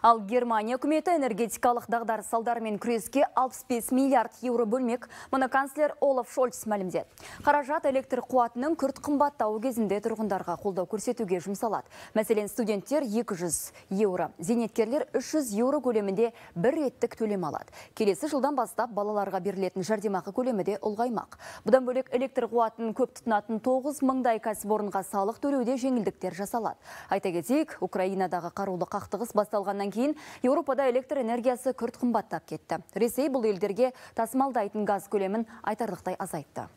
Ал Германия үкіметі энергетикалық дағдар салдармен күреске 65 миллиард еуро бөлмек. Мұны канцлер Олаф Шольц мәлімдеді. Қаражат электр қуатының күрт қымбаттауы кезінде тұрғындарға қолдау көрсетуге жұмсалады. Мәселен, студенттер 200 еуро, зейнеткерлер 300 еуро көлемінде бір реттік төлем алады. Келесі жылдан бастап балаларға берілетін жәрдемақы көлемі де ұлғаймақ. Бұдан бөлек электр қуатын көп тұтынатын 9 мыңдай кәсіпорынға салық төлеуде жеңілдіктер жасалады. Айта кетейік, Украинадағы қарулы қақтығыс басталғаннан кейін Еуропада электр энергиясы күрт қымбаттап кетті. Ресей бұл елдерге тасымалдайтын газ көлемін айтарлықтай азайтты.